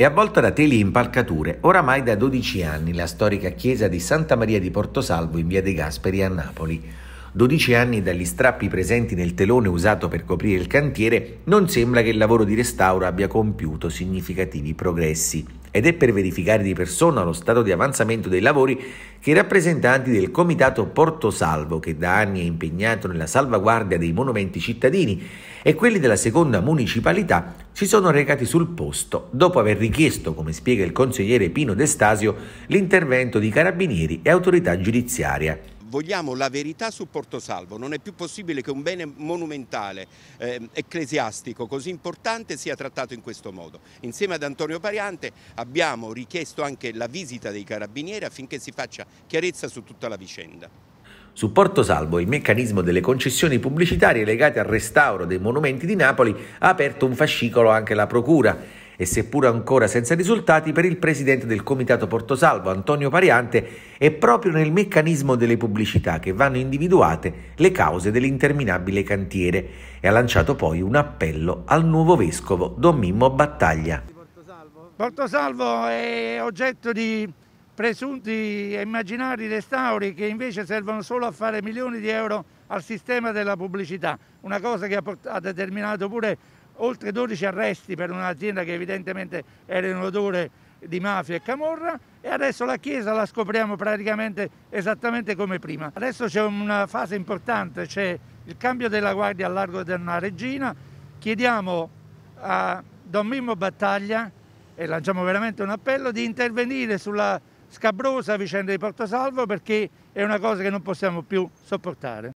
È avvolta da teli e impalcature oramai da 12 anni la storica chiesa di Santa Maria di Portosalvo in via De Gasperi a Napoli. 12 anni dagli strappi presenti nel telone usato per coprire il cantiere, non sembra che il lavoro di restauro abbia compiuto significativi progressi ed è per verificare di persona lo stato di avanzamento dei lavori che i rappresentanti del Comitato Porto Salvo, che da anni è impegnato nella salvaguardia dei monumenti cittadini, e quelli della seconda municipalità si sono recati sul posto dopo aver richiesto, come spiega il consigliere Pino D'Estasio, l'intervento di carabinieri e autorità giudiziaria vogliamo la verità su Porto Salvo, non è più possibile che un bene monumentale, eh, ecclesiastico così importante sia trattato in questo modo. Insieme ad Antonio Pariante abbiamo richiesto anche la visita dei carabinieri affinché si faccia chiarezza su tutta la vicenda. Su Porto Salvo il meccanismo delle concessioni pubblicitarie legate al restauro dei monumenti di Napoli ha aperto un fascicolo anche la Procura e seppur ancora senza risultati per il presidente del Comitato Portosalvo Antonio Pariante è proprio nel meccanismo delle pubblicità che vanno individuate le cause dell'interminabile cantiere e ha lanciato poi un appello al nuovo vescovo Don Mimmo Battaglia. Portosalvo è oggetto di presunti e immaginari restauri che invece servono solo a fare milioni di euro al sistema della pubblicità, una cosa che ha, determinato pure oltre 12 arresti per un'azienda che evidentemente era in odore di mafia e camorra e adesso la Chiesa la scopriamo praticamente esattamente come prima. Adesso c'è una fase importante, c'è il cambio della guardia al largo della Regina, chiediamo a Don Mimmo Battaglia e lanciamo veramente un appello di intervenire sulla scabrosa vicenda di Porto Salvo perché è una cosa che non possiamo più sopportare.